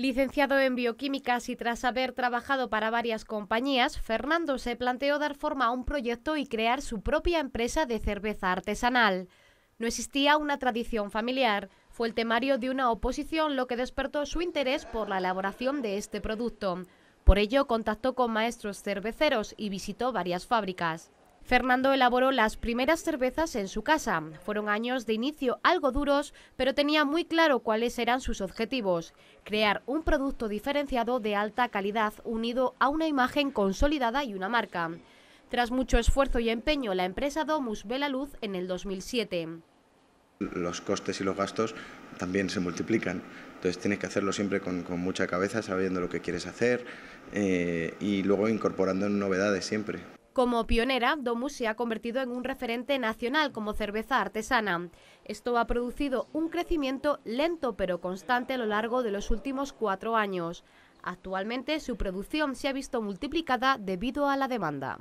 Licenciado en bioquímicas y tras haber trabajado para varias compañías, Fernando se planteó dar forma a un proyecto y crear su propia empresa de cerveza artesanal. No existía una tradición familiar, fue el temario de una oposición lo que despertó su interés por la elaboración de este producto. Por ello contactó con maestros cerveceros y visitó varias fábricas. Fernando elaboró las primeras cervezas en su casa. Fueron años de inicio algo duros, pero tenía muy claro cuáles eran sus objetivos. Crear un producto diferenciado de alta calidad unido a una imagen consolidada y una marca. Tras mucho esfuerzo y empeño, la empresa Domus ve la luz en el 2007. Los costes y los gastos también se multiplican, entonces tienes que hacerlo siempre con, mucha cabeza, sabiendo lo que quieres hacer eh, y luego incorporando novedades siempre. Como pionera, Domus se ha convertido en un referente nacional como cerveza artesana. Esto ha producido un crecimiento lento pero constante a lo largo de los últimos cuatro años. Actualmente su producción se ha visto multiplicada debido a la demanda.